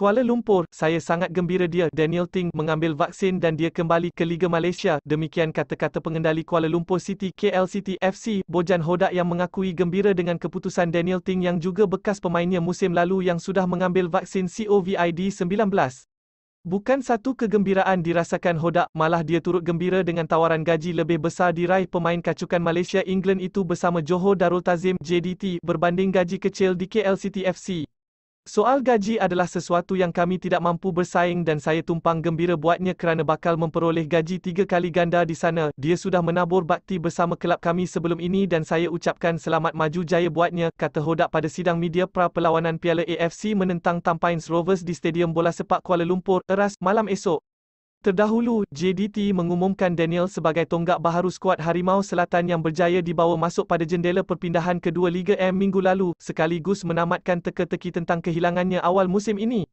Kuala Lumpur, saya sangat gembira dia, Daniel Ting, mengambil vaksin dan dia kembali ke Liga Malaysia. Demikian kata-kata pengendali Kuala Lumpur City, KL City FC, Bojan Hodak yang mengakui gembira dengan keputusan Daniel Ting yang juga bekas pemainnya musim lalu yang sudah mengambil vaksin COVID-19. Bukan satu kegembiraan dirasakan Hodak, malah dia turut gembira dengan tawaran gaji lebih besar diraih pemain kacukan Malaysia England itu bersama Johor Darul Tazim JDT berbanding gaji kecil di KL City FC. Soal gaji adalah sesuatu yang kami tidak mampu bersaing dan saya tumpang gembira buatnya kerana bakal memperoleh gaji tiga kali ganda di sana. Dia sudah menabur bakti bersama kelab kami sebelum ini dan saya ucapkan selamat maju jaya buatnya, kata Hodak pada sidang media pra-pelawanan Piala AFC menentang Tampines Rovers di Stadium Bola Sepak Kuala Lumpur, Eras, malam esok. Terdahulu, JDT mengumumkan Daniel sebagai tonggak baharu skuad Harimau Selatan yang berjaya dibawa masuk pada jendela perpindahan kedua Liga M minggu lalu, sekaligus menamatkan teka-teki tentang kehilangannya awal musim ini.